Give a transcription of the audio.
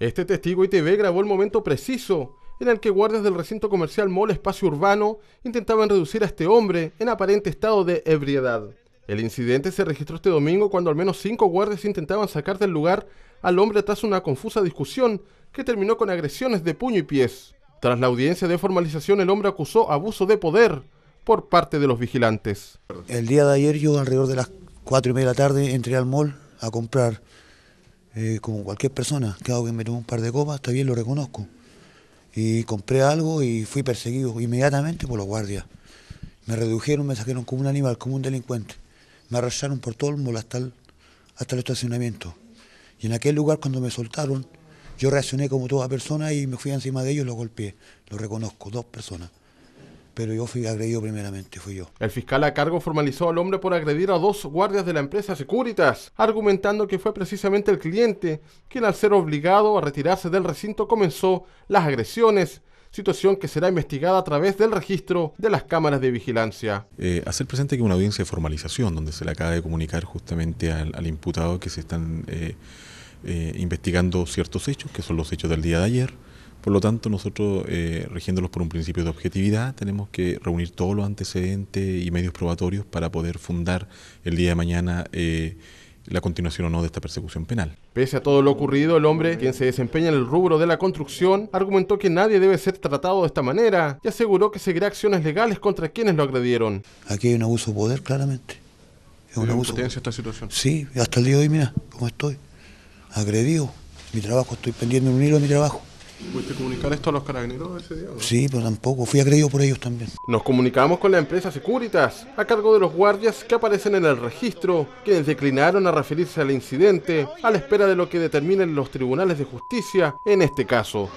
Este testigo ITV grabó el momento preciso en el que guardias del recinto comercial Mall Espacio Urbano intentaban reducir a este hombre en aparente estado de ebriedad. El incidente se registró este domingo cuando al menos cinco guardias intentaban sacar del lugar al hombre tras una confusa discusión que terminó con agresiones de puño y pies. Tras la audiencia de formalización, el hombre acusó abuso de poder por parte de los vigilantes. El día de ayer yo alrededor de las cuatro y media de la tarde entré al mall a comprar eh, como cualquier persona, hago que me tomó un par de copas, está bien, lo reconozco. Y compré algo y fui perseguido inmediatamente por los guardias. Me redujeron, me sacaron como un animal, como un delincuente. Me arrastraron por todo el mundo hasta el, hasta el estacionamiento. Y en aquel lugar cuando me soltaron, yo reaccioné como toda persona y me fui encima de ellos y los golpeé. Lo reconozco, dos personas pero yo fui agredido primeramente, fui yo. El fiscal a cargo formalizó al hombre por agredir a dos guardias de la empresa Securitas, argumentando que fue precisamente el cliente quien al ser obligado a retirarse del recinto comenzó las agresiones, situación que será investigada a través del registro de las cámaras de vigilancia. Eh, hacer presente que una audiencia de formalización, donde se le acaba de comunicar justamente al, imputado que se están eh, eh, investigando ciertos hechos, que son los hechos del día de ayer, por lo tanto, nosotros, eh, regiéndolos por un principio de objetividad, tenemos que reunir todos los antecedentes y medios probatorios para poder fundar el día de mañana eh, la continuación o no de esta persecución penal. Pese a todo lo ocurrido, el hombre, quien se desempeña en el rubro de la construcción, argumentó que nadie debe ser tratado de esta manera y aseguró que seguirá acciones legales contra quienes lo agredieron. Aquí hay un abuso de poder, claramente. Es un abuso. esta situación? Sí, hasta el día de hoy, mira cómo estoy. Agredido. Mi trabajo, estoy pendiente un hilo de mi trabajo. ¿Pudiste comunicar esto a los carabineros ese día? Sí, pero tampoco. Fui agredido por ellos también. Nos comunicamos con la empresa Securitas, a cargo de los guardias que aparecen en el registro, quienes declinaron a referirse al incidente, a la espera de lo que determinen los tribunales de justicia en este caso.